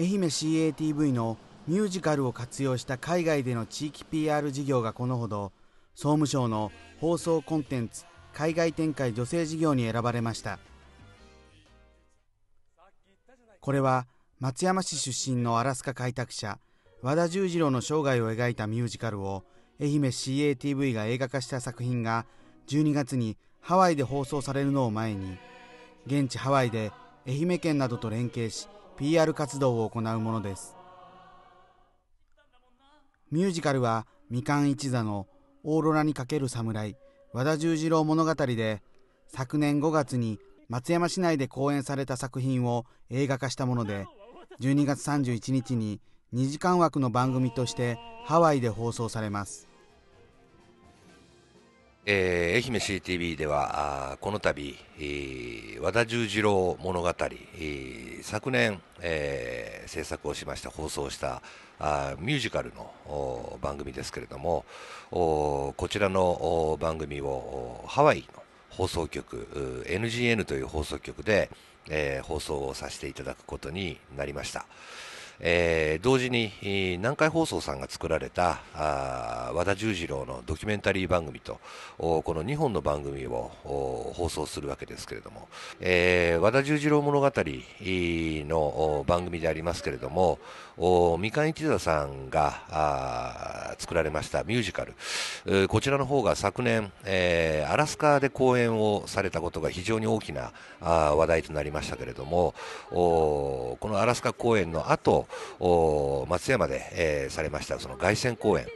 愛媛 CATV のミュージカルを活用した海外での地域 PR 事業がこのほど総務省の放送コンテンツ海外展開女性事業に選ばれましたこれは松山市出身のアラスカ開拓者和田十次郎の生涯を描いたミュージカルを愛媛 CATV が映画化した作品が12月にハワイで放送されるのを前に現地ハワイで愛媛県などと連携し PR 活動を行うものですミュージカルはみかん一座の「オーロラにかける侍和田十次郎物語で」昨年5月に松山市内で公演された作品を映画化したもので12月31日に2時間枠の番組としてハワイで放送されますえー、愛媛 CTV ではあこの度、えー、和田十次郎物語、えー、昨年、えー、制作をしました放送したあミュージカルの番組ですけれどもこちらの番組をハワイの放送局 NGN という放送局で、えー、放送をさせていただくことになりました。えー、同時に南海放送さんが作られたあ和田十次郎のドキュメンタリー番組とこの2本の番組を放送するわけですけれども、えー、和田十次郎物語の番組でありますけれども三上一座さんが作られましたミュージカルこちらの方が昨年、えー、アラスカで公演をされたことが非常に大きなあ話題となりましたけれどもこのアラスカ公演の後松山で、えー、されましたその凱旋公演、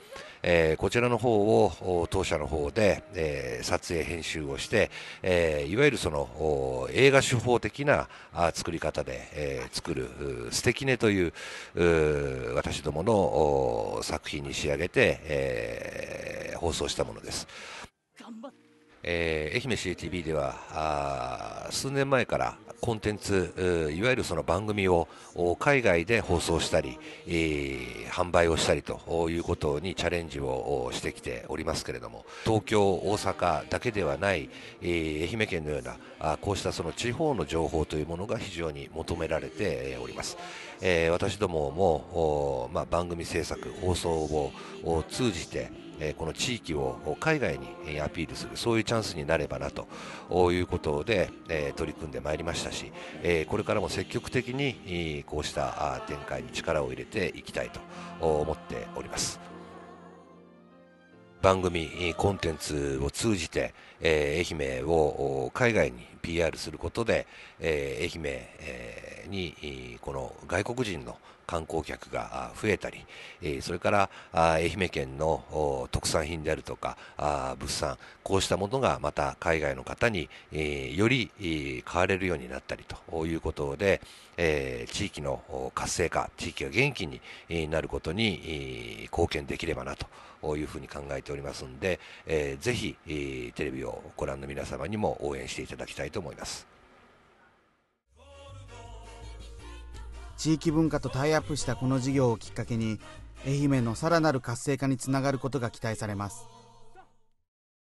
えー、こちらの方を当社の方で、えー、撮影編集をして、えー、いわゆるその映画手法的なあ作り方で、え作る「素敵ね」という私どもの作品に仕上げて、え放送したものです。えー、愛媛 CTV では数年前からコンテンツいわゆるその番組を海外で放送したり、えー、販売をしたりということにチャレンジをしてきておりますけれども東京、大阪だけではない、えー、愛媛県のようなあこうしたその地方の情報というものが非常に求められております、えー、私どもも、まあ、番組制作放送を通じてえこの地域を海外にアピールするそういうチャンスになればなということで、え取り組んでまいりましたし、えこれからも積極的にこうした展開に力を入れていきたいと思っております。番組コンテンツを通じて、え愛媛を海外に PR することで、え愛媛、にこの外国人の観光客が増えたり、それから愛媛県の特産品であるとか物産こうしたものがまた海外の方に、より買われるようになったりということで、え地域の活性化地域が元気になることに貢献できればなというふうに考えておりますので、えぜひテレビをご覧の皆様にも応援していただきたいと思います。地域文化とタイアップしたこの事業をきっかけに愛媛のさらなる活性化につながることが期待されます